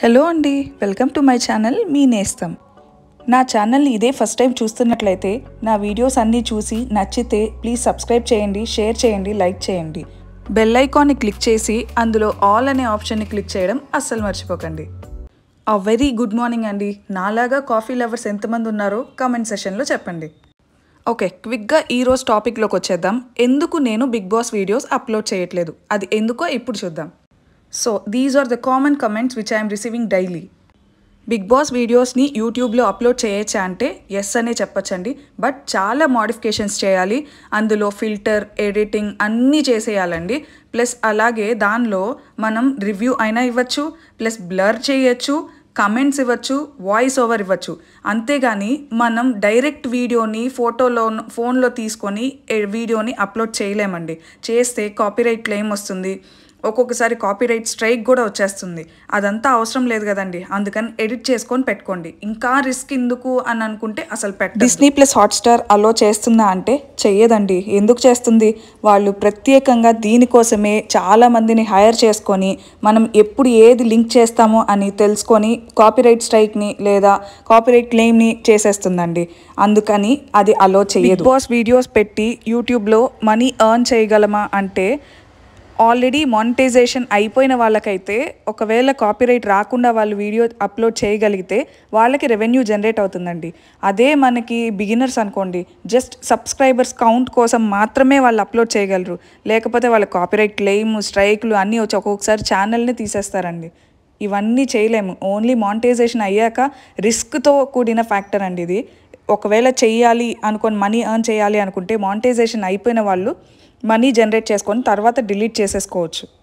hello అండి welcome to my channel మీ నేస్తం నా ఛానల్ని ఇదే ఫస్ట్ టైం చూస్తున్నట్లయితే నా వీడియోస్ అన్నీ చూసి నచ్చితే ప్లీజ్ సబ్స్క్రైబ్ చేయండి షేర్ చేయండి లైక్ చేయండి బెల్ ఐకాన్ని క్లిక్ చేసి అందులో ఆల్ అనే ఆప్షన్ని క్లిక్ చేయడం అస్సలు మర్చిపోకండి ఆ వెరీ గుడ్ మార్నింగ్ అండి నాలాగా కాఫీ లవర్స్ ఎంతమంది ఉన్నారో కామెంట్ సెషన్లో చెప్పండి ఓకే క్విక్గా ఈరోజు టాపిక్లోకి వచ్చేద్దాం ఎందుకు నేను బిగ్ బాస్ వీడియోస్ అప్లోడ్ చేయట్లేదు అది ఎందుకో ఇప్పుడు చూద్దాం so these are the common comments which I'm receiving daily Bigg Boss వీడియోస్ని యూట్యూబ్లో అప్లోడ్ చేయొచ్చా అంటే ఎస్ అనే చెప్పచ్చండి బట్ చాలా మోడిఫికేషన్స్ చేయాలి అందులో ఫిల్టర్ ఎడిటింగ్ అన్నీ చేసేయాలండి ప్లస్ అలాగే దానిలో మనం రివ్యూ అయినా ఇవ్వచ్చు ప్లస్ బ్లర్ చేయొచ్చు కమెంట్స్ ఇవ్వచ్చు వాయిస్ ఓవర్ ఇవ్వచ్చు అంతేగాని మనం డైరెక్ట్ వీడియోని ఫోటోలో ఫోన్లో తీసుకొని వీడియోని అప్లోడ్ చేయలేమండి చేస్తే కాపీరైట్ క్లెయిమ్ వస్తుంది ఒక్కొక్కసారి కాపీరైట్ స్ట్రైక్ కూడా వచ్చేస్తుంది అదంతా అవసరం లేదు కదండి అందుకని ఎడిట్ చేసుకొని పెట్టుకోండి ఇంకా రిస్క్ ఎందుకు అని అనుకుంటే అసలు పెట్ట డిస్నీ ప్లస్ హాట్స్టార్ అలో చేస్తుందా అంటే చెయ్యదండి ఎందుకు చేస్తుంది వాళ్ళు ప్రత్యేకంగా దీనికోసమే చాలా మందిని హైర్ చేసుకొని మనం ఎప్పుడు ఏది లింక్ చేస్తామో అని తెలుసుకొని కాపీరైట్ స్ట్రైక్ని లేదా కాపీరైట్ క్లెయిమ్ని చేసేస్తుందండి అందుకని అది అలో చేయదు బాస్ వీడియోస్ పెట్టి యూట్యూబ్లో మనీ ఎర్న్ చేయగలమా అంటే ఆల్రెడీ మానిటైజేషన్ అయిపోయిన వాళ్ళకైతే ఒకవేళ కాపీరైట్ రాకుండా వాళ్ళు వీడియో అప్లోడ్ చేయగలిగితే వాళ్ళకి రెవెన్యూ జనరేట్ అవుతుందండి అదే మనకి బిగినర్స్ అనుకోండి జస్ట్ సబ్స్క్రైబర్స్ కౌంట్ కోసం మాత్రమే వాళ్ళు అప్లోడ్ చేయగలరు లేకపోతే వాళ్ళ కాపీరైట్ క్లెయిమ్ స్ట్రైక్లు అన్నీ వచ్చి ఒక్కొక్కసారి ఛానల్ని తీసేస్తారండి ఇవన్నీ చేయలేము ఓన్లీ మానిటైజేషన్ అయ్యాక రిస్క్తో కూడిన ఫ్యాక్టర్ అండి ఇది ఒకవేళ చేయాలి అనుకొని మనీ ఎర్న్ చేయాలి అనుకుంటే మానిటైజేషన్ అయిపోయిన వాళ్ళు మనీ జనరేట్ చేసుకొని తర్వాత డిలీట్ చేసేసుకోవచ్చు